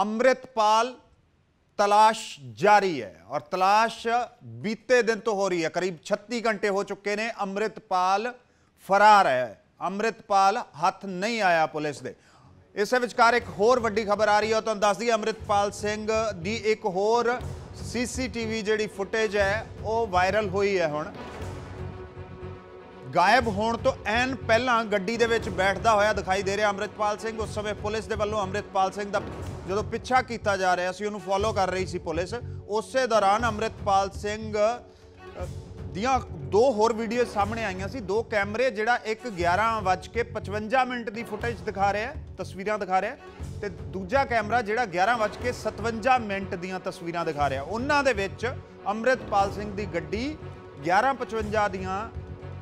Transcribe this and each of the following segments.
ਅੰਮ੍ਰਿਤਪਾਲ ਤਲਾਸ਼ ਜਾਰੀ ਹੈ ਔਰ ਤਲਾਸ਼ ਬੀਤੇ ਦਿਨ ਤੋਂ ਹੋ ਰਹੀ ਹੈ ਕਰੀਬ 36 ਘੰਟੇ ਹੋ ਚੁੱਕੇ ਨੇ ਅੰਮ੍ਰਿਤਪਾਲ ਫਰਾਰ ਹੈ ਅੰਮ੍ਰਿਤਪਾਲ ਹੱਥ ਨਹੀਂ ਆਇਆ ਪੁਲਿਸ ਦੇ ਇਸੇ ਵਿਚਕਾਰ ਇੱਕ ਹੋਰ ਵੱਡੀ ਖਬਰ ਆ ਰਹੀ ਹੈ ਤੁਹਾਨੂੰ ਦੱਸ ਦਈਏ ਅੰਮ੍ਰਿਤਪਾਲ ਸਿੰਘ ਦੀ ਇੱਕ ਹੋਰ ਸੀਸੀਟੀਵੀ ਜਿਹੜੀ ਫੁਟੇਜ ਹੈ ਉਹ ਵਾਇਰਲ ਹੋਈ ਹੈ ਹੁਣ ਗਾਇਬ ਹੋਣ ਤੋਂ ਐਨ ਪਹਿਲਾਂ ਗੱਡੀ ਦੇ ਵਿੱਚ ਬੈਠਦਾ ਹੋਇਆ ਦਿਖਾਈ ਦੇ ਰਿਹਾ ਅਮਰਿਤਪਾਲ ਸਿੰਘ ਉਸ ਸਮੇਂ ਪੁਲਿਸ ਦੇ ਵੱਲੋਂ ਅਮਰਿਤਪਾਲ ਸਿੰਘ ਦਾ ਜਦੋਂ ਪਿੱਛਾ ਕੀਤਾ ਜਾ ਰਿਹਾ ਸੀ ਉਹਨੂੰ ਫੋਲੋ ਕਰ ਰਹੀ ਸੀ ਪੁਲਿਸ ਉਸੇ ਦੌਰਾਨ ਅਮਰਿਤਪਾਲ ਸਿੰਘ ਦੀਆਂ ਦੋ ਹੋਰ ਵੀਡੀਓ ਸਾਹਮਣੇ ਆਈਆਂ ਸੀ ਦੋ ਕੈਮਰੇ ਜਿਹੜਾ ਇੱਕ 11:55 ਮਿੰਟ ਦੀ ਫੁਟੇਜ ਦਿਖਾ ਰਿਹਾ ਤਸਵੀਰਾਂ ਦਿਖਾ ਰਿਹਾ ਤੇ ਦੂਜਾ ਕੈਮਰਾ ਜਿਹੜਾ 11:57 ਮਿੰਟ ਦੀਆਂ ਤਸਵੀਰਾਂ ਦਿਖਾ ਰਿਹਾ ਉਹਨਾਂ ਦੇ ਵਿੱਚ ਅਮਰਿਤਪਾਲ ਸਿੰਘ ਦੀ ਗੱਡੀ 11:55 ਦੀਆਂ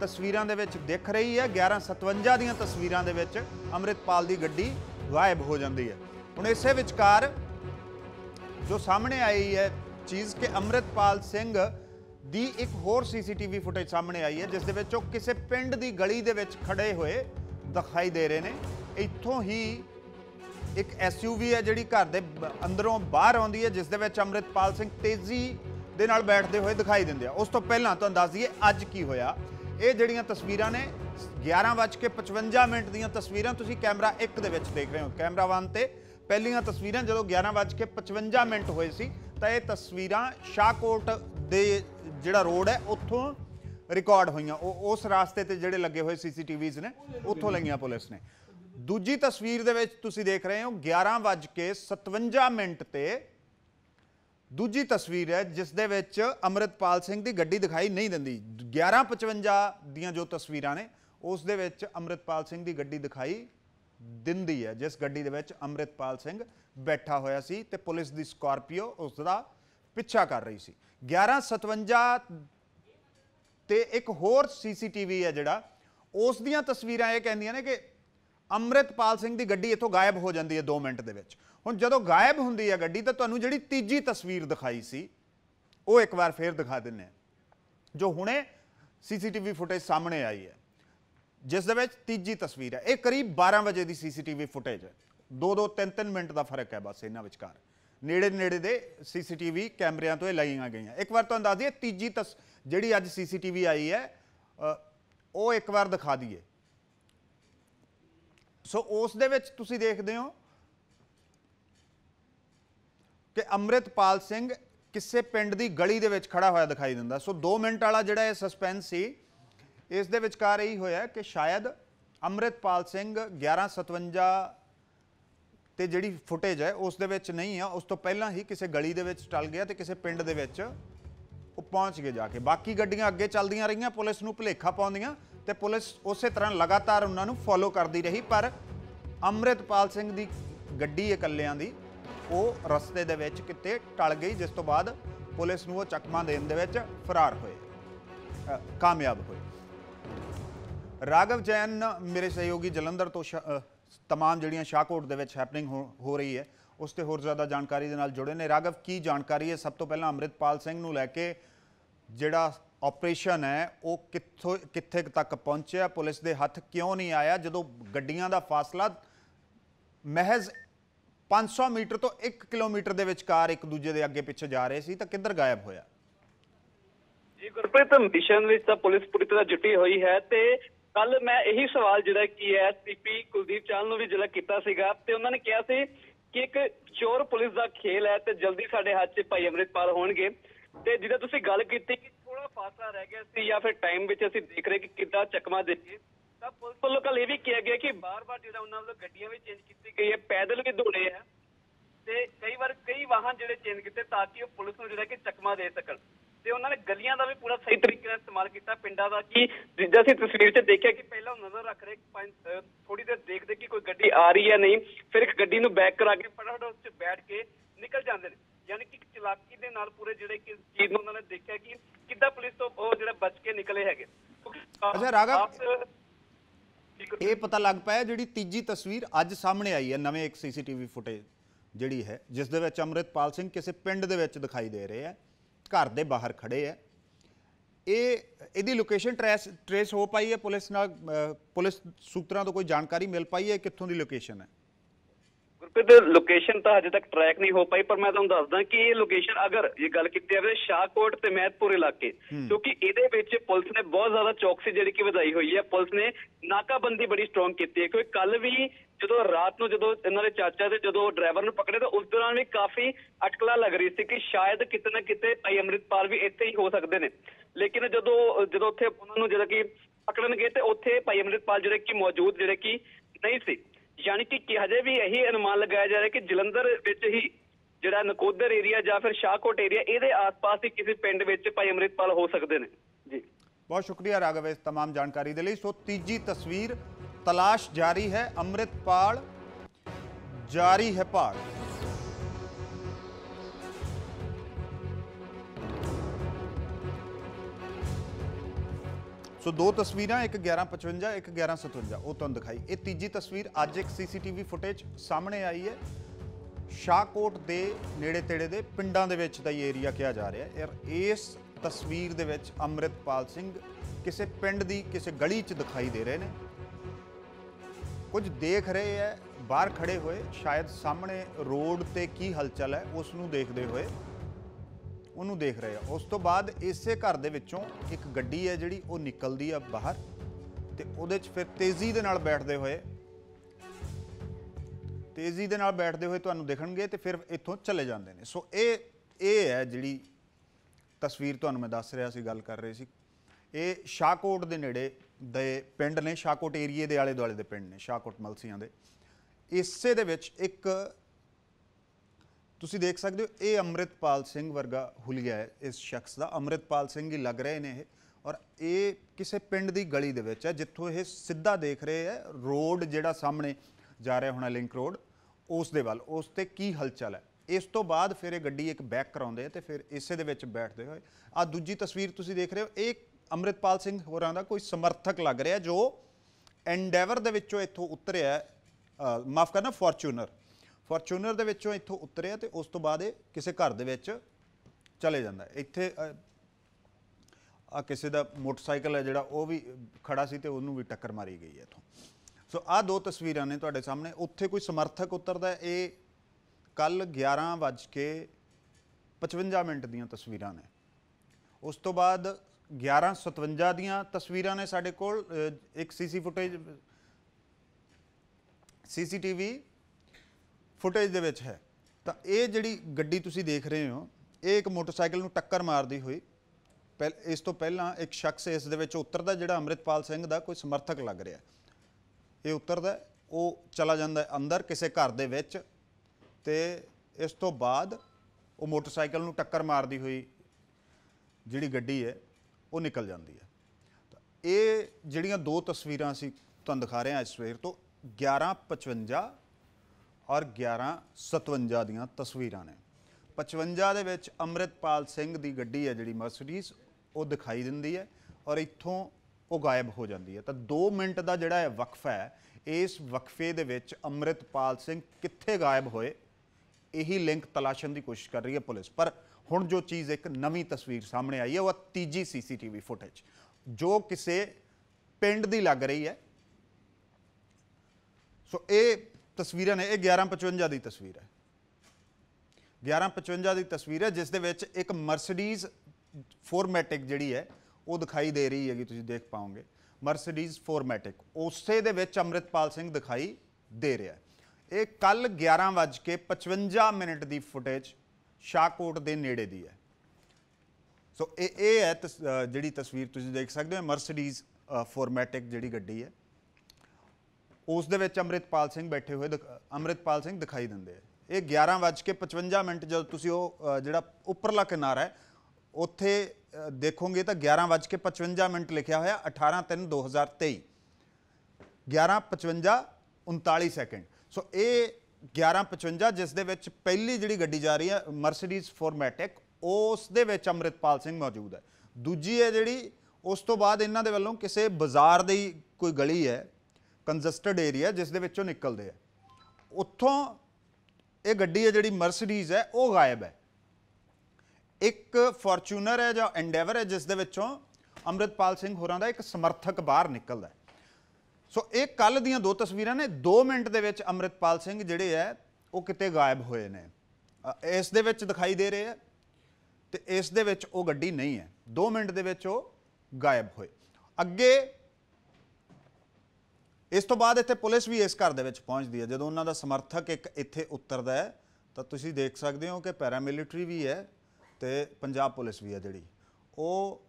ਤਸਵੀਰਾਂ ਦੇ ਵਿੱਚ ਦਿਖ ਰਹੀ ਹੈ 1157 ਦੀਆਂ ਤਸਵੀਰਾਂ ਦੇ ਵਿੱਚ ਅਮਰਿਤਪਾਲ ਦੀ ਗੱਡੀ ਗਾਇਬ ਹੋ ਜਾਂਦੀ ਹੈ ਹੁਣ ਇਸੇ ਵਿਚਕਾਰ ਜੋ ਸਾਹਮਣੇ ਆਈ ਹੈ ਚੀਜ਼ ਕਿ ਅਮਰਿਤਪਾਲ ਸਿੰਘ ਦੀ ਇੱਕ ਹੋਰ ਸੀਸੀਟੀਵੀ ਫੁਟੇਜ ਸਾਹਮਣੇ ਆਈ ਹੈ ਜਿਸ ਦੇ ਵਿੱਚ ਉਹ ਕਿਸੇ ਪਿੰਡ ਦੀ ਗਲੀ ਦੇ ਵਿੱਚ ਖੜੇ ਹੋਏ ਦਿਖਾਈ ਦੇ ਰਹੇ ਨੇ ਇੱਥੋਂ ਹੀ ਇੱਕ ਐਸਯੂਵੀ ਹੈ ਜਿਹੜੀ ਘਰ ਦੇ ਅੰਦਰੋਂ ਬਾਹਰ ਆਉਂਦੀ ਹੈ ਜਿਸ ਦੇ ਵਿੱਚ ਅਮਰਿਤਪਾਲ ਸਿੰਘ ਤੇਜ਼ੀ ਦੇ ਨਾਲ ਬੈਠਦੇ ਹੋਏ ਦਿਖਾਈ ਦਿੰਦੇ ਆ ਉਸ ਤੋਂ ਪਹਿਲਾਂ ਤੁਹਾਨੂੰ ਦੱਸ ਦਈਏ ਅੱਜ ਕੀ ਹੋਇਆ ਇਹ ਜਿਹੜੀਆਂ ਤਸਵੀਰਾਂ ਨੇ 11:55 ਮਿੰਟ ਦੀਆਂ ਤਸਵੀਰਾਂ ਤੁਸੀਂ ਕੈਮਰਾ 1 ਦੇ ਵਿੱਚ ਦੇਖ ਰਹੇ ਹੋ ਕੈਮਰਾ 1 ਤੇ ਪਹਿਲੀਆਂ ਤਸਵੀਰਾਂ ਜਦੋਂ 11:55 ਮਿੰਟ ਹੋਏ ਸੀ ਤਾਂ ਇਹ ਤਸਵੀਰਾਂ ਸ਼ਾਹਕੋਟ ਦੇ ਜਿਹੜਾ ਰੋਡ ਹੈ ਉੱਥੋਂ ਰਿਕਾਰਡ ਹੋਈਆਂ ਉਹ ਉਸ ਰਾਸਤੇ ਤੇ ਜਿਹੜੇ ਲੱਗੇ ਹੋਏ ਸੀਸੀਟੀਵੀਜ਼ ਨੇ ਉੱਥੋਂ ਲਈਆਂ ਪੁਲਿਸ ਨੇ ਦੂਜੀ ਤਸਵੀਰ ਦੇ ਵਿੱਚ ਤੁਸੀਂ ਦੇਖ ਰਹੇ ਹੋ 11:57 ਮਿੰਟ ਤੇ ਦੂਜੀ ਤਸਵੀਰ ਹੈ ਜਿਸ ਦੇ ਵਿੱਚ ਅਮਰਿਤਪਾਲ ਸਿੰਘ ਦੀ ਗੱਡੀ ਦਿਖਾਈ ਨਹੀਂ ਦਿੰਦੀ 1155 ਦੀਆਂ ਜੋ ਤਸਵੀਰਾਂ ਨੇ ਉਸ ਦੇ ਵਿੱਚ ਅਮਰਿਤਪਾਲ ਸਿੰਘ ਦੀ ਗੱਡੀ ਦਿਖਾਈ ਦਿੰਦੀ ਹੈ ਜਿਸ ਗੱਡੀ ਦੇ ਵਿੱਚ ਅਮਰਿਤਪਾਲ ਸਿੰਘ ਬੈਠਾ ਹੋਇਆ ਸੀ ਤੇ ਪੁਲਿਸ ਦੀ ਸਕਾਰਪੀਓ ਉਸ ਦਾ ਪਿੱਛਾ ਕਰ ਰਹੀ ਸੀ 1157 ਤੇ ਇੱਕ ਹੋਰ ਸੀਸੀਟੀਵੀ ਹੈ ਜਿਹੜਾ ਉਸ ਦੀਆਂ ਤਸਵੀਰਾਂ ਇਹ ਕਹਿੰਦੀਆਂ ਨੇ ਕਿ ਅਮਰਿਤਪਾਲ ਸਿੰਘ ਦੀ ਗੱਡੀ ਇੱਥੋਂ ਗਾਇਬ ਹੋ ਜਾਂਦੀ ਹੈ 2 ਮਿੰਟ ਦੇ ਵਿੱਚ ਹੁਣ ਜਦੋਂ ਗਾਇਬ ਹੁੰਦੀ ਹੈ ਗੱਡੀ ਤਾਂ ਤੁਹਾਨੂੰ ਜਿਹੜੀ ਤੀਜੀ ਤਸਵੀਰ ਦਿਖਾਈ ਸੀ ਉਹ ਇੱਕ ਵਾਰ ਫੇਰ ਦਿਖਾ ਦਿੰਨੇ ਜੋ ਹੁਣੇ ਸੀਸੀਟੀਵੀ ਫੁਟੇਜ ਸਾਹਮਣੇ ਆਈ ਹੈ ਜਿਸ ਦੇ ਵਿੱਚ ਤੀਜੀ ਤਸਵੀਰ ਹੈ ਇਹ ਕਰੀਬ 12 ਵਜੇ ਦੀ ਸੀਸੀਟੀਵੀ ਫੁਟੇਜ ਹੈ 2-2 3-3 ਮਿੰਟ ਦਾ ਫਰਕ ਹੈ ਬਸ ਇਹਨਾਂ ਵਿਚਕਾਰ ਨੇੜੇ-ਨੇੜੇ ਦੇ ਸੀਸੀਟੀਵੀ ਕੈਮਰਿਆਂ ਤੋਂ ਇਹ ਲਾਈਆਂ ਗਈਆਂ ਇੱਕ ਵਾਰ ਤੁਹਾਨੂੰ ਦੱਸ ਦਈਏ ਤੀਜੀ ਤਸ ਜਿਹੜੀ ਅੱਜ ਸੀਸੀਟੀਵੀ ਆਈ ਹੈ ਉਹ ਇੱਕ ਵਾਰ ਦਿਖਾ ਦਈਏ ਸੋ ਉਸ ਦੇ ਵਿੱਚ ਤੁਸੀਂ ਦੇਖਦੇ ਹੋ ਕਿ ਅਮਰਿਤਪਾਲ ਸਿੰਘ ਕਿਸੇ ਪਿੰਡ ਦੀ ਗਲੀ ਦੇ ਵਿੱਚ ਖੜਾ ਹੋਇਆ ਦਿਖਾਈ ਦਿੰਦਾ ਸੋ 2 ਮਿੰਟ ਵਾਲਾ ਜਿਹੜਾ ਇਹ ਸਸਪੈਂਸ ਸੀ ਇਸ ਦੇ ਵਿਚਕਾਰ ਇਹੀ ਹੋਇਆ ਕਿ ਸ਼ਾਇਦ ਅਮਰਿਤਪਾਲ ਸਿੰਘ 1157 ਤੇ ਜਿਹੜੀ ਫੁਟੇਜ ਹੈ ਉਸ ਦੇ ਵਿੱਚ ਨਹੀਂ ਆ ਉਸ ਤੋਂ ਪਹਿਲਾਂ ਹੀ ਕਿਸੇ ਗਲੀ ਦੇ ਵਿੱਚ ਟਲ ਗਿਆ ਤੇ ਕਿਸੇ ਪਿੰਡ ਦੇ ਵਿੱਚ ਉਹ ਪਹੁੰਚ ਗਏ ਜਾ ਕੇ ਬਾਕੀ ਗੱਡੀਆਂ ਅੱਗੇ ਚੱਲਦੀਆਂ ਰਹੀਆਂ ਪੁਲਿਸ ਨੂੰ ਭੁਲੇਖਾ ਪਾਉਂਦੀਆਂ ਤੇ ਪੁਲਿਸ ਉਸੇ ਤਰ੍ਹਾਂ ਲਗਾਤਾਰ ਉਹਨਾਂ ਨੂੰ ਫੋਲੋ ਕਰਦੀ ਰਹੀ ਪਰ ਅਮਰਿਤਪਾਲ ਸਿੰਘ ਦੀ ਗੱਡੀ ਇਕੱਲਿਆਂ ਦੀ ਉਹ ਰਸਤੇ ਦੇ ਵਿੱਚ ਕਿਤੇ ਟਲ ਗਈ ਜਿਸ ਤੋਂ ਬਾਅਦ ਪੁਲਿਸ ਨੂੰ ਉਹ ਚਕਮਾ ਦੇਣ ਦੇ ਵਿੱਚ ਫਰਾਰ ਹੋਏ ਕਾਮਯਾਬ ਹੋਏ ਰਾਗਵ ਜੈਨ ਮੇਰੇ ਸਹਿਯੋਗੀ ਜਲੰਧਰ ਤੋਂ तमाम ਜਿਹੜੀਆਂ ਸ਼ਾਹਕੋਟ ਦੇ ਵਿੱਚ ਹੈਪਨਿੰਗ ਹੋ ਰਹੀ ਹੈ ਉਸ ਤੇ ਹੋਰ ਜ਼ਿਆਦਾ ਜਾਣਕਾਰੀ ਦੇ ਨਾਲ ਜੁੜੇ ਨੇ ਰਾਗਵ ਕੀ ਜਾਣਕਾਰੀ ਹੈ ਸਭ ਤੋਂ ਪਹਿਲਾਂ ਅਮਰਿਤਪਾਲ ਸਿੰਘ ਨੂੰ ਲੈ ਕੇ ਜਿਹੜਾ ਆਪਰੇਸ਼ਨ ਹੈ ਉਹ ਕਿੱਥੋਂ ਕਿੱਥੇ ਤੱਕ ਪਹੁੰਚਿਆ ਪੁਲਿਸ ਦੇ ਹੱਥ ਕਿਉਂ ਨਹੀਂ ਆਇਆ ਜਦੋਂ ਗੱਡੀਆਂ ਦਾ ਫਾਸਲਾ ਮਹਿਜ਼ 500 ਮੀਟਰ ਤੋਂ 1 ਕਿਲੋਮੀਟਰ ਦੇ ਵਿਚਕਾਰ ਇੱਕ ਦੂਜੇ ਦੇ ਅੱਗੇ ਪਿੱਛੇ ਜਾ ਰਹੇ ਸੀ ਤਾਂ ਕਿੱਧਰ ਗਾਇਬ ਹੋਇਆ ਜੀ ਗੁਰਪ੍ਰੀਤ ਮਿਸ਼ਨ ਵਿੱਚ ਤਾਂ ਪੁਲਿਸ ਪੂਰੀ ਤਰ੍ਹਾਂ ਜੁਟੀ ਹੋਈ ਹੈ ਤੇ ਕੱਲ ਮੈਂ ਇਹੀ ਸਵਾਲ ਜਿਹੜਾ ਕੀ ਐਸਪੀਪੀ ਕੁਲਦੀਪ ਚਾਲ ਨੂੰ ਵੀ ਜਿਹੜਾ ਕੀਤਾ ਸੀਗਾ ਤੇ ਉਹਨਾਂ ਨੇ ਕਿਹਾ ਸੀ ਕਿ ਇੱਕ ਚੋਰ ਪੁਲਿਸ ਦਾ ਖੇਲ ਹੈ ਤੇ ਜਲਦੀ ਸਾਡੇ ਹੱਥ 'ਚ ਭਾਈ ਅਮਰਿਤਪਾਲ ਹੋਣਗੇ ਤੇ ਜਿਹਦਾ ਤੁਸੀਂ ਗੱਲ ਕੀਤੀ ਕਿ ਥੋੜਾ ਫਾਸਲਾ ਰਹਿ ਗਿਆ ਸੀ ਜਾਂ ਫਿਰ ਟਾਈਮ ਵਿੱਚ ਅਸੀਂ ਦੇਖ ਰਹੇ ਕਿ ਕਿੱਦਾਂ ਚੱਕਮਾ ਦੇਈਏ ਤਾਂ ਪੁਲਿਸ ਵੱਲੋਂ ਕੱਲ ਇਹ ਵੀ ਕਿਹਾ ਗਿਆ ਕਿ ਬਾਰ-ਬਾਰ ਜਿਹੜਾ ਉਹਨਾਂ ਵੱਲੋਂ ਗੱਡੀਆਂ ਵੀ ਚੇਂਜ ਕੀਤੀ ਗਈ ਹੈ ਪੈਦਲ ਵੀ ਦੌੜੇ ਆ ਤੇ ਕਈ ਵਾਰ ਕਈ ਵਾਹਨ ਜਿਹੜੇ ਚੇਂਜ ਕੀਤੇ ਤਾਂ ਕਿ ਉਹ ਪੁਲਿਸ ਨੂੰ ਜਿਹੜਾ ਕਿ ਚਕਮਾ ਦੇ ਸਕਣ ਤੇ ਉਹਨਾਂ ਨੇ ਗਲੀਆਂ ਦਾ ਵੀ ਪੂਰਾ ਸਹੀ ਤਰੀਕੇ ਨਾਲ ਇਸਤੇਮਾਲ ਕੀਤਾ ਪਿੰਡਾਂ ਦਾ ਕਿ ਜਿੱਦਾਂ ਅਸੀਂ ਤਸਵੀਰ 'ਚ ਦੇਖਿਆ ਕਿ ਪਹਿਲਾਂ ਨਜ਼ਰ ਰੱਖ ਰਹੇ ਥੋੜੀ ਦੇਰ ਦੇਖਦੇ ਕਿ ਕੋਈ ਗੱਡੀ ਆ ਰਹੀ ਹੈ ਨਹੀਂ ਫਿਰ ਇੱਕ ਗੱਡੀ ਨੂੰ ਬੈਕ ਕਰਾ ਕੇ ਫਟਾਫਟ ਉਸ 'ਚ ਬੈਠ ਕੇ ਨਿਕਲ ਜਾਂਦੇ ਨੇ ਯਾਨੀ ਕਿ ਚਲਾਕੀ ਦੇ ਨਾਲ ਪੂਰੇ ਜਿਹੜੇ ਕਿ ਚੀਜ਼ ਨੂੰ ਉਹਨਾਂ ਨੇ ਦੇਖਿਆ ਕਿ ਕਿੱਦਾਂ ਪੁਲਿਸ ਤੋਂ ਉਹ ਜਿਹੜਾ ਬਚ ਕੇ ਨਿਕਲੇ ਹੈਗੇ ਅੱਛਾ ਰਾਗਾ ਇਹ ਪਤਾ ਲੱਗ ਪਾਇਆ ਜਿਹੜੀ ਤੀਜੀ ਤਸਵੀਰ ਅੱਜ ਸਾਹਮਣੇ ਆਈ ਹੈ ਨਵੇਂ ਇੱਕ ਸੀਸੀਟੀਵੀ ਫੁਟੇਜ ਜਿਹੜੀ ਹੈ ਜਿਸ ਦੇ ਵਿੱਚ ਅਮਰਿਤਪਾਲ ਸਿੰਘ ਕਿਸੇ ਪਿੰਡ ਦੇ ਵਿੱਚ ਦਿਖਾਈ ਦੇ ਰਹੇ ਆ ਘਰ ਦੇ ਬਾਹਰ ਖੜੇ ਆ ਇਹ ਇਹਦੀ ਲੋਕੇਸ਼ਨ ਟ੍ਰੇਸ ਟ੍ਰੇਸ ਹੋ ਪਾਈ ਹੈ ਪੁਲਿਸ ਨਾਲ ਪੁਲਿਸ ਸੂਤਰਾਂ ਤੋਂ ਕੋਈ ਜਾਣਕਾਰੀ ਮਿਲ ਪਾਈ ਹੈ ਕਿੱਥੋਂ ਦੀ ਲੋਕੇਸ਼ਨ ਹੈ ਕਿਤੇ ਲੋਕੇਸ਼ਨ ਤਾਂ ਅਜੇ ਤੱਕ ਟਰੈਕ ਨਹੀਂ ਹੋ ਪਾਈ ਪਰ ਮੈਂ ਤੁਹਾਨੂੰ ਦੱਸਦਾ ਕਿ ਇਹ ਲੋਕੇਸ਼ਨ ਅਗਰ ਇਹ ਗੱਲ ਕੀਤੀ ਜਾਵੇ ਸ਼ਾਹਕੋਟ ਤੇ ਮਹਿਤਪੁਰ ਇਲਾਕੇ ਕਿਉਂਕਿ ਇਹਦੇ ਵਿੱਚ ਪੁਲਿਸ ਨੇ ਬਹੁਤ ਜ਼ਿਆਦਾ ਚੌਕਸੀ ਜਿਹੜੀ ਕਿ ਵਧਾਈ ਹੋਈ ਹੈ ਪੁਲਿਸ ਨੇ ਨਾਕਾਬੰਦੀ ਬੜੀ ਸਟਰੋਂਗ ਕੀਤੀ ਹੈ ਕਿਉਂਕਿ ਕੱਲ ਵੀ ਜਦੋਂ ਰਾਤ ਨੂੰ ਜਦੋਂ ਇਹਨਾਂ ਦੇ ਚਾਚਾ ਤੇ ਜਦੋਂ ਡਰਾਈਵਰ ਨੂੰ ਪਕੜੇ ਤਾਂ ਉਸ ਦੌਰਾਨ ਵੀ ਕਾਫੀ ਅਟਕਲਾ ਲੱਗ ਰਹੀ ਸੀ ਕਿ ਸ਼ਾਇਦ ਕਿਤੇ ਨਾ ਕਿਤੇ ਭਾਈ ਅਮਰਿਤਪਾਲ ਵੀ ਇੱਥੇ ਹੀ ਹੋ ਸਕਦੇ ਨੇ ਲੇਕਿਨ ਜਦੋਂ ਜਦੋਂ ਉੱਥੇ ਉਹਨਾਂ ਨੂੰ ਜਿਹੜਾ ਕਿ ਪਕੜਨਗੇ ਤੇ ਉੱਥੇ ਭਾਈ ਅਮਰਿਤਪਾਲ ਜਿਹੜੇ ਕਿ ਮੌਜੂਦ ਜਿਹੜੇ ਕਿ ਨਹੀਂ ਸੀ ਯਾਨੀ ਕਿ ਹਜੇ ਵੀ ਇਹੀ ਅਨੁਮਾਨ ਲਗਾਇਆ ਜਾ ਰਿਹਾ ਕਿ ਜਲੰਧਰ ਵਿੱਚ ਹੀ ਜਿਹੜਾ ਨਕੋਦਰ ਏਰੀਆ ਜਾਂ ਫਿਰ ਸ਼ਾਹਕੋਟ ਏਰੀਆ ਇਹਦੇ ਆਸ-ਪਾਸ ਹੀ ਕਿਸੇ ਪਿੰਡ ਵਿੱਚ ਭਾਈ ਅਮਰਿਤਪਾਲ ਹੋ ਸਕਦੇ ਨੇ ਜੀ ਬਹੁਤ ਸ਼ੁਕਰੀਆ ਰਾਗਵ ਇਸ तमाम ਜਾਣਕਾਰੀ ਦੇ ਲਈ ਸੋ ਤੀਜੀ ਤਸਵੀਰ ਤਲਾਸ਼ ਜਾਰੀ ਹੈ ਅਮਰਿਤਪਾਲ ਜਾਰੀ ਹੈ ਭਾਗ ਸੋ ਦੋ ਤਸਵੀਰਾਂ ਇੱਕ 1155 ਇੱਕ 1157 ਉਹ ਤੁਹਾਨੂੰ ਦਿਖਾਈ ਇਹ ਤੀਜੀ ਤਸਵੀਰ ਅੱਜ ਇੱਕ ਸੀਸੀਟੀਵੀ ਫੁਟੇਜ ਸਾਹਮਣੇ ਆਈ ਹੈ ਸ਼ਾਹਕੋਟ ਦੇ ਨੇੜੇ ਤੇੜੇ ਦੇ ਪਿੰਡਾਂ ਦੇ ਵਿੱਚ ਦਾ ਇਹ ਏਰੀਆ ਕਿਹਾ ਜਾ ਰਿਹਾ ਹੈ ਇਸ ਤਸਵੀਰ ਦੇ ਵਿੱਚ ਅਮਰਿਤਪਾਲ ਸਿੰਘ ਕਿਸੇ ਪਿੰਡ ਦੀ ਕਿਸੇ ਗਲੀ 'ਚ ਦਿਖਾਈ ਦੇ ਰਹੇ ਨੇ ਕੁਝ ਦੇਖ ਰਹੇ ਹੈ ਬਾਹਰ ਖੜੇ ਹੋਏ ਸ਼ਾਇਦ ਸਾਹਮਣੇ ਰੋਡ ਤੇ ਕੀ ਹਲਚਲ ਹੈ ਉਸ ਨੂੰ ਦੇਖਦੇ ਹੋਏ ਉਹਨੂੰ ਦੇਖ ਰਹੇ ਆ ਉਸ ਤੋਂ ਬਾਅਦ ਇਸੇ ਘਰ ਦੇ ਵਿੱਚੋਂ ਇੱਕ ਗੱਡੀ ਹੈ ਜਿਹੜੀ ਉਹ ਨਿਕਲਦੀ ਆ ਬਾਹਰ ਤੇ ਉਹਦੇ 'ਚ ਫਿਰ ਤੇਜ਼ੀ ਦੇ ਨਾਲ ਬੈਠਦੇ ਹੋਏ ਤੇਜ਼ੀ ਦੇ ਨਾਲ ਬੈਠਦੇ ਹੋਏ ਤੁਹਾਨੂੰ ਦਿਖਣਗੇ ਤੇ ਫਿਰ ਇੱਥੋਂ ਚਲੇ ਜਾਂਦੇ ਨੇ ਸੋ ਇਹ ਇਹ ਹੈ ਜਿਹੜੀ ਤਸਵੀਰ ਤੁਹਾਨੂੰ ਮੈਂ ਦੱਸ ਰਿਹਾ ਸੀ ਗੱਲ ਕਰ ਰਹੇ ਸੀ ਇਹ ਸ਼ਾਕੋਟ ਦੇ ਨੇੜੇ ਦੇ ਪਿੰਡ ਨੇ ਸ਼ਾਕੋਟ ਏਰੀਏ ਦੇ ਆਲੇ ਦੁਆਲੇ ਦੇ ਪਿੰਡ ਨੇ ਸ਼ਾਕੋਟ ਮਲਸੀਆਂ ਦੇ ਇਸੇ ਦੇ ਵਿੱਚ ਇੱਕ ਤੁਸੀਂ ਦੇਖ ਸਕਦੇ ਹੋ ਇਹ ਅਮਰਿਤਪਾਲ ਸਿੰਘ ਵਰਗਾ ਹੁਲੀਆ ਹੈ ਇਸ ਸ਼ਖਸ ਦਾ ਅਮਰਿਤਪਾਲ ਸਿੰਘ ਹੀ ਲੱਗ ਰਹੇ ਨੇ ਇਹ ਔਰ ਇਹ ਕਿਸੇ ਪਿੰਡ ਦੀ ਗਲੀ ਦੇ ਵਿੱਚ ਹੈ ਜਿੱਥੋਂ ਇਹ ਸਿੱਧਾ ਦੇਖ ਰਹੇ ਹੈ ਰੋਡ ਜਿਹੜਾ ਸਾਹਮਣੇ ਜਾ ਰਿਹਾ ਹੋਣਾ ਲਿੰਕ ਰੋਡ ਉਸ ਦੇ ਵੱਲ ਉਸ ਤੇ ਕੀ ਹਲਚਲ ਹੈ ਇਸ ਤੋਂ ਬਾਅਦ ਫਿਰ ਇਹ ਗੱਡੀ ਇੱਕ ਬੈਕ ਕਰਾਉਂਦੇ ਤੇ ਫਿਰ ਇਸੇ ਦੇ ਵਿੱਚ ਬੈਠਦੇ ਹੋਏ ਆ ਦੂਜੀ ਤਸਵੀਰ ਤੁਸੀਂ ਦੇਖ ਰਹੇ ਹੋ ਇਹ ਅਮਰਿਤਪਾਲ ਸਿੰਘ ਹੋਰਾਂ ਦਾ ਕੋਈ ਸਮਰਥਕ ਲੱਗ ਰਿਹਾ ਜੋ ਐਂਡੇਵਰ ਦੇ ਵਿੱਚੋਂ ਇੱਥੋਂ ਉਤਰਿਆ ਮਾਫ ਕਰਨਾ ਫੋਰਚੂਨਰ ਫੋਰਚੂਨਰ ਦੇ ਵਿੱਚੋਂ ਇੱਥੋਂ ਉਤਰੇ ਤੇ ਉਸ ਤੋਂ ਬਾਅਦ ਇਹ ਕਿਸੇ ਘਰ ਦੇ ਵਿੱਚ ਚਲੇ ਜਾਂਦਾ ਇੱਥੇ ਆ ਕਿਸੇ ਦਾ ਮੋਟਰਸਾਈਕਲ ਹੈ ਜਿਹੜਾ ਉਹ ਵੀ ਖੜਾ ਸੀ ਤੇ ਉਹਨੂੰ ਵੀ ਟੱਕਰ ਮਾਰੀ ਗਈ ਹੈ ਇੱਥੋਂ ਸੋ ਆ ਦੋ ਤਸਵੀਰਾਂ ਨੇ ਤੁਹਾਡੇ ਸਾਹਮਣੇ ਉੱਥੇ ਕੋਈ ਸਮਰਥਕ ਉਤਰਦਾ ਇਹ ਕੱਲ 11 ਵਜ ਕੇ 55 ਮਿੰਟ ਦੀਆਂ ਤਸਵੀਰਾਂ ਨੇ ਉਸ ਤੋਂ ਬਾਅਦ 11:57 ਦੀਆਂ ਤਸਵੀਰਾਂ ਨੇ ਸਾਡੇ ਕੋਲ ਇੱਕ ਸੀਸੀ ਫੁਟੇਜ ਸੀਸੀਟੀਵੀ ਫੁਟੇਜ ਦੇ ਵਿੱਚ ਹੈ ਤਾਂ ਇਹ ਜਿਹੜੀ ਗੱਡੀ ਤੁਸੀਂ ਦੇਖ ਰਹੇ ਹੋ ਇਹ ਇੱਕ ਮੋਟਰਸਾਈਕਲ ਨੂੰ ਟੱਕਰ ਮਾਰਦੀ ਹੋਈ ਇਸ ਤੋਂ ਪਹਿਲਾਂ ਇੱਕ ਸ਼ਖਸ ਇਸ ਦੇ ਵਿੱਚ ਉਤਰਦਾ ਜਿਹੜਾ ਅਮਰਿਤਪਾਲ ਸਿੰਘ ਦਾ ਕੋਈ ਸਮਰਥਕ ਲੱਗ ਰਿਹਾ ਇਹ ਉਤਰਦਾ ਉਹ ਚਲਾ ਜਾਂਦਾ ਅੰਦਰ ਕਿਸੇ ਘਰ ਦੇ ਵਿੱਚ ਤੇ ਇਸ ਤੋਂ ਬਾਅਦ ਉਹ ਮੋਟਰਸਾਈਕਲ ਨੂੰ ਟੱਕਰ ਮਾਰਦੀ ਹੋਈ ਜਿਹੜੀ ਗੱਡੀ ਹੈ ਉਹ ਨਿਕਲ ਜਾਂਦੀ ਹੈ ਇਹ ਜਿਹੜੀਆਂ ਦੋ ਤਸਵੀਰਾਂ ਸੀ ਤੁਹਾਨੂੰ ਦਿਖਾ ਰਹੇ ਹਾਂ ਇਸ ਸਵੇਰ ਤੋਂ 11:55 ਔਰ 1157 ਦੀਆਂ ਤਸਵੀਰਾਂ ਨੇ 55 ਦੇ ਵਿੱਚ ਅਮਰਿਤਪਾਲ ਸਿੰਘ ਦੀ ਗੱਡੀ ਹੈ ਜਿਹੜੀ ਮਰਸੀਡੀਜ਼ ਉਹ ਦਿਖਾਈ ਦਿੰਦੀ ਹੈ ਔਰ ਇੱਥੋਂ ਉਹ ਗਾਇਬ ਹੋ ਜਾਂਦੀ ਹੈ ਤਾਂ 2 ਮਿੰਟ ਦਾ ਜਿਹੜਾ ਹੈ ਵਕਫਾ ਹੈ ਇਸ ਵਕਫੇ ਦੇ ਵਿੱਚ ਅਮਰਿਤਪਾਲ ਸਿੰਘ ਕਿੱਥੇ ਗਾਇਬ ਹੋਏ ਇਹੀ ਲਿੰਕ ਤਲਾਸ਼ਣ ਦੀ ਕੋਸ਼ਿਸ਼ ਕਰ ਰਹੀ ਹੈ ਪੁਲਿਸ ਪਰ ਹੁਣ ਜੋ ਚੀਜ਼ ਇੱਕ ਨਵੀਂ ਤਸਵੀਰ ਸਾਹਮਣੇ ਆਈ ਹੈ ਉਹ ਤੀਜੀ ਸੀਸੀਟੀਵੀ ਫੁਟੇਜ ਜੋ ਕਿਸੇ ਪਿੰਡ ਦੀ ਲੱਗ ਰਹੀ ਹੈ ਸੋ ਇਹ ਤਸਵੀਰਾਂ ਨੇ ਇਹ 1155 ਦੀ ਤਸਵੀਰ ਹੈ 1155 ਦੀ ਤਸਵੀਰ ਹੈ ਜਿਸ ਦੇ ਵਿੱਚ ਇੱਕ ਮਰਸੀਡੀਜ਼ ਫੋਰਮੈਟਿਕ ਜਿਹੜੀ ਹੈ ਉਹ ਦਿਖਾਈ ਦੇ ਰਹੀ ਹੈਗੀ ਤੁਸੀਂ ਦੇਖ ਪਾਓਗੇ ਮਰਸੀਡੀਜ਼ ਫੋਰਮੈਟਿਕ ਉਸੇ ਦੇ ਵਿੱਚ ਅਮਰਿਤਪਾਲ ਸਿੰਘ ਦਿਖਾਈ ਦੇ ਰਿਹਾ ਹੈ ਇਹ ਕੱਲ 11:55 ਮਿੰਟ ਦੀ ਫੁਟੇਜ ਸ਼ਾਕੋਟ ਦੇ ਨੇੜੇ ਦੀ ਹੈ ਸੋ ਇਹ ਇਹ ਹੈ ਜਿਹੜੀ ਤਸਵੀਰ ਤੁਸੀਂ ਦੇਖ ਸਕਦੇ ਹੋ ਮਰਸੀਡੀਜ਼ ਫੋਰਮੈਟਿਕ ਜਿਹੜੀ ਗੱਡੀ ਹੈ ਉਸ ਦੇ ਵਿੱਚ ਅਮਰਿਤਪਾਲ ਸਿੰਘ ਬੈਠੇ ਹੋਏ ਅਮਰਿਤਪਾਲ ਸਿੰਘ ਦਿਖਾਈ ਦਿੰਦੇ ਆ ਇਹ 11:55 ਮਿੰਟ ਜਦੋਂ ਤੁਸੀਂ ਉਹ ਜਿਹੜਾ ਉੱਪਰਲਾ ਕਿਨਾਰਾ ਹੈ ਉੱਥੇ ਦੇਖੋਗੇ ਤਾਂ 11:55 ਮਿੰਟ ਲਿਖਿਆ ਹੋਇਆ 18/3/2023 11:55 39 ਸੈਕਿੰਡ ਸੋ ਇਹ 11:55 ਜਿਸ ਦੇ ਵਿੱਚ ਪਹਿਲੀ ਜਿਹੜੀ ਗੱਡੀ ਜਾ ਰਹੀ ਹੈ ਮਰਸੀਡੀਜ਼ ਫੋਰਮੈਟਿਕ ਉਸ ਦੇ ਵਿੱਚ ਅਮਰਿਤਪਾਲ ਸਿੰਘ ਮੌਜੂਦ ਹੈ ਦੂਜੀ ਹੈ ਜਿਹੜੀ ਉਸ ਤੋਂ ਬਾਅਦ ਇਹਨਾਂ ਦੇ ਵੱਲੋਂ ਕਿਸੇ ਬਾਜ਼ਾਰ ਦੀ ਕੋਈ ਗਲੀ ਹੈ ਕੰਜਸਟਡ ਏਰੀਆ ਜਿਸ ਦੇ ਵਿੱਚੋਂ ਨਿਕਲਦੇ ਆ ਉੱਥੋਂ ਇਹ ਗੱਡੀ ਹੈ ਜਿਹੜੀ ਮਰਸੀਡੀਜ਼ ਹੈ ਉਹ ਗਾਇਬ ਹੈ ਇੱਕ ਫੋਰਚੂਨਰ ਹੈ ਜਾਂ ਐਂਡੇਵਰ ਹੈ ਜਿਸ ਦੇ ਵਿੱਚੋਂ ਅਮਰਿਤਪਾਲ ਸਿੰਘ ਹੋਰਾਂ ਦਾ ਇੱਕ ਸਮਰਥਕ ਬਾਹਰ ਨਿਕਲਦਾ ਸੋ ਇਹ ਕੱਲ ਦੀਆਂ ਦੋ ਤਸਵੀਰਾਂ ਨੇ 2 ਮਿੰਟ ਦੇ ਵਿੱਚ ਅਮਰਿਤਪਾਲ ਸਿੰਘ ਜਿਹੜੇ ਹੈ ਉਹ ਕਿਤੇ ਗਾਇਬ ਹੋਏ ਨੇ ਇਸ ਦੇ ਵਿੱਚ ਦਿਖਾਈ ਦੇ ਰਹੇ ਆ ਤੇ ਇਸ ਦੇ ਵਿੱਚ ਉਹ ਗੱਡੀ ਨਹੀਂ ਹੈ 2 ਮਿੰਟ ਦੇ ਵਿੱਚ ਉਹ ਗਾਇਬ ਹੋਏ ਅੱਗੇ ਇਸ ਤੋਂ ਬਾਅਦ ਇੱਥੇ ਪੁਲਿਸ ਵੀ ਇਸ ਘਰ ਦੇ ਵਿੱਚ ਪਹੁੰਚਦੀ ਹੈ ਜਦੋਂ ਉਹਨਾਂ ਦਾ ਸਮਰਥਕ ਇੱਕ ਇੱਥੇ ਉਤਰਦਾ ਹੈ ਤਾਂ ਤੁਸੀਂ ਦੇਖ ਸਕਦੇ ਹੋ ਕਿ ਪੈਰਾਮਿਲਟਰੀ ਵੀ ਹੈ ਤੇ ਪੰਜਾਬ ਪੁਲਿਸ ਵੀ ਹੈ ਜਿਹੜੀ ਉਹ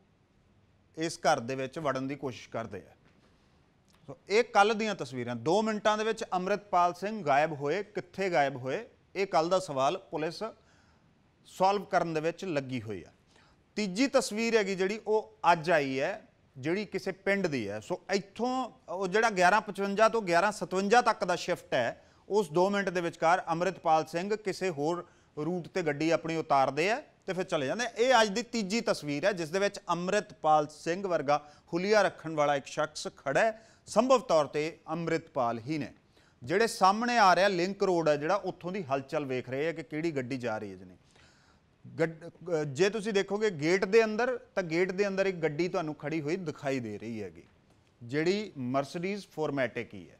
ਇਸ ਘਰ ਦੇ ਵਿੱਚ ਵੜਨ ਦੀ ਕੋਸ਼ਿਸ਼ ਕਰਦੇ ਆ ਸੋ ਇਹ ਕੱਲ ਦੀਆਂ ਤਸਵੀਰਾਂ 2 ਮਿੰਟਾਂ ਦੇ ਵਿੱਚ ਅਮਰਿਤਪਾਲ ਸਿੰਘ ਗਾਇਬ ਹੋਏ ਕਿੱਥੇ ਗਾਇਬ ਹੋਏ ਇਹ ਕੱਲ ਦਾ ਸਵਾਲ ਪੁਲਿਸ ਸੋਲਵ ਕਰਨ ਦੇ ਵਿੱਚ ਲੱਗੀ ਹੋਈ ਆ ਤੀਜੀ ਤਸਵੀਰ ਹੈਗੀ ਜਿਹੜੀ ਉਹ ਅੱਜ ਆਈ ਹੈ ਜਿਹੜੀ ਕਿਸੇ ਪਿੰਡ ਦੀ ਹੈ ਸੋ ਇੱਥੋਂ ਉਹ ਜਿਹੜਾ 1155 ਤੋਂ 1157 ਤੱਕ ਦਾ ਸ਼ਿਫਟ ਹੈ ਉਸ 2 ਮਿੰਟ ਦੇ ਵਿਚਕਾਰ ਅਮਰਿਤਪਾਲ ਸਿੰਘ ਕਿਸੇ ਹੋਰ ਰੂਟ ਤੇ ਗੱਡੀ ਆਪਣੀ ਉਤਾਰਦੇ ਆ ਤੇ ਫਿਰ ਚਲੇ ਜਾਂਦੇ ਇਹ ਅੱਜ ਦੀ ਤੀਜੀ ਤਸਵੀਰ ਹੈ ਜਿਸ ਦੇ ਵਿੱਚ ਅਮਰਿਤਪਾਲ ਸਿੰਘ ਵਰਗਾ ਹੁਲੀਆ ਰੱਖਣ ਵਾਲਾ ਇੱਕ ਸ਼ਖਸ ਖੜਾ ਹੈ ਸੰਭਵ ਤੌਰ ਤੇ ਅਮਰਿਤਪਾਲ ਹੀ ਨੇ ਜਿਹੜੇ ਸਾਹਮਣੇ ਆ ਰਿਹਾ ਲਿੰਕ ਰੋਡ ਹੈ ਜਿਹੜਾ ਉੱਥੋਂ ਦੀ ਹਲਚਲ ਵੇਖ ਰਹੇ ਆ ਕਿ ਕਿਹੜੀ ਗੱਡੀ ਜਾ ਰਹੀ ਹੈ ਜਨੇ ਜੇ ਤੁਸੀਂ ਦੇਖੋਗੇ ਗੇਟ ਦੇ ਅੰਦਰ ਤਾਂ ਗੇਟ ਦੇ ਅੰਦਰ ਇੱਕ ਗੱਡੀ ਤੁਹਾਨੂੰ ਖੜੀ ਹੋਈ ਦਿਖਾਈ ਦੇ ਰਹੀ ਹੈਗੀ ਜਿਹੜੀ ਮਰਸੀਡੀਜ਼ ਫੋਰਮੈਟਿਕ ਹੀ ਹੈ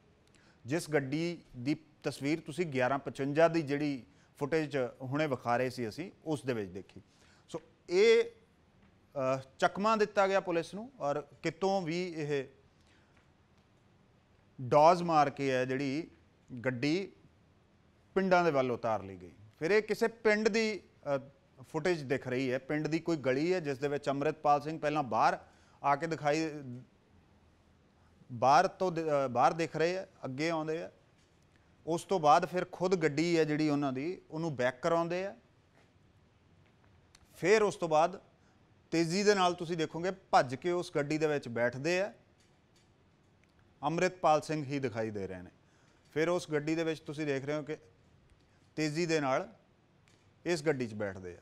ਜਿਸ ਗੱਡੀ ਦੀ ਤਸਵੀਰ ਤੁਸੀਂ 1155 ਦੀ ਜਿਹੜੀ ਫੁਟੇਜ ਹੁਣੇ ਵਿਖਾ ਰਹੇ ਸੀ ਅਸੀਂ ਉਸ ਦੇ ਵਿੱਚ ਦੇਖੀ ਸੋ ਇਹ ਚਕਮਾ ਦਿੱਤਾ ਗਿਆ ਪੁਲਿਸ ਨੂੰ ਔਰ ਕਿਤੋਂ ਵੀ ਇਹ ਡੌਜ਼ ਮਾਰ ਕੇ ਹੈ ਜਿਹੜੀ ਗੱਡੀ ਪਿੰਡਾਂ ਦੇ ਵੱਲ ਉਤਾਰ ਲਈ ਗਈ ਫਿਰ ਇਹ ਕਿਸੇ ਪਿੰਡ ਦੀ ਫੁਟੇਜ ਦਿਖ ਰਹੀ ਹੈ ਪਿੰਡ ਦੀ ਕੋਈ ਗਲੀ ਹੈ ਜਿਸ ਦੇ ਵਿੱਚ ਅਮਰਿਤਪਾਲ ਸਿੰਘ ਪਹਿਲਾਂ ਬਾਹਰ ਆ ਕੇ ਦਿਖਾਈ ਬਾਹਰ ਤੋਂ ਬਾਹਰ ਦਿਖ ਰਹੇ ਆ ਅੱਗੇ ਆਉਂਦੇ ਆ ਉਸ ਤੋਂ ਬਾਅਦ ਫਿਰ ਖੁਦ ਗੱਡੀ ਹੈ ਜਿਹੜੀ ਉਹਨਾਂ ਦੀ ਉਹਨੂੰ ਬੈਕ ਕਰਾਉਂਦੇ ਆ ਫਿਰ ਉਸ ਤੋਂ ਬਾਅਦ ਤੇਜ਼ੀ ਦੇ ਨਾਲ ਤੁਸੀਂ ਦੇਖੋਗੇ ਭੱਜ ਕੇ ਉਸ ਗੱਡੀ ਦੇ ਵਿੱਚ ਬੈਠਦੇ ਆ ਅਮਰਿਤਪਾਲ ਸਿੰਘ ਹੀ ਦਿਖਾਈ ਦੇ ਰਹੇ ਨੇ ਫਿਰ ਉਸ ਗੱਡੀ ਦੇ ਵਿੱਚ ਤੁਸੀਂ ਦੇਖ ਰਹੇ ਹੋ ਕਿ ਤੇਜ਼ੀ ਦੇ ਨਾਲ ਇਸ ਗੱਡੀ 'ਚ ਬੈਠਦੇ ਆ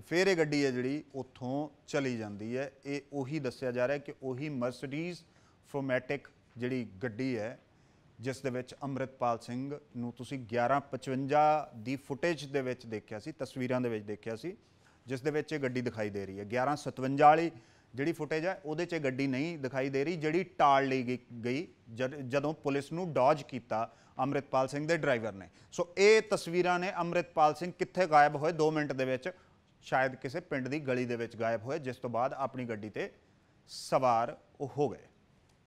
ਤਾਂ ਫਿਰ ਇਹ ਗੱਡੀ ਹੈ ਜਿਹੜੀ ਉੱਥੋਂ ਚਲੀ ਜਾਂਦੀ ਹੈ ਇਹ ਉਹੀ ਦੱਸਿਆ ਜਾ ਰਿਹਾ ਕਿ ਉਹੀ ਮਰਸੀਡੀਜ਼ ਫੋਰਮੈਟਿਕ ਜਿਹੜੀ ਗੱਡੀ ਹੈ ਜਿਸ ਦੇ ਵਿੱਚ ਅਮਰਿਤਪਾਲ ਸਿੰਘ ਨੂੰ ਤੁਸੀਂ 1155 ਦੀ ਫੁਟੇਜ ਦੇ ਵਿੱਚ ਦੇਖਿਆ ਸੀ ਤਸਵੀਰਾਂ ਦੇ ਵਿੱਚ ਦੇਖਿਆ ਸੀ ਜਿਸ ਦੇ ਵਿੱਚ ਇਹ ਗੱਡੀ ਦਿਖਾਈ ਦੇ ਰਹੀ ਹੈ 1157 ਵਾਲੀ ਜਿਹੜੀ ਫੁਟੇਜ ਹੈ ਉਹਦੇ 'ਚ ਗੱਡੀ ਨਹੀਂ ਦਿਖਾਈ ਦੇ ਰਹੀ ਜਿਹੜੀ ਟਾਲ ਲਈ ਗਈ ਜਦੋਂ ਪੁਲਿਸ ਨੂੰ ਡੌਜ ਕੀਤਾ ਅਮਰਿਤਪਾਲ ਸਿੰਘ ਦੇ ਡਰਾਈਵਰ ਨੇ ਸੋ ਇਹ ਤਸਵੀਰਾਂ ਨੇ ਅਮਰਿਤਪਾਲ ਸਿੰਘ ਕਿੱਥੇ ਗਾਇਬ ਹੋਏ 2 ਮਿੰਟ ਦੇ ਵਿੱਚ ਸ਼ਾਇਦ ਕਿਸੇ ਪਿੰਡ ਦੀ ਗਲੀ ਦੇ ਵਿੱਚ ਗਾਇਬ ਹੋਏ ਜਿਸ ਤੋਂ ਬਾਅਦ ਆਪਣੀ ਗੱਡੀ ਤੇ ਸਵਾਰ ਉਹ ਹੋ ਗਏ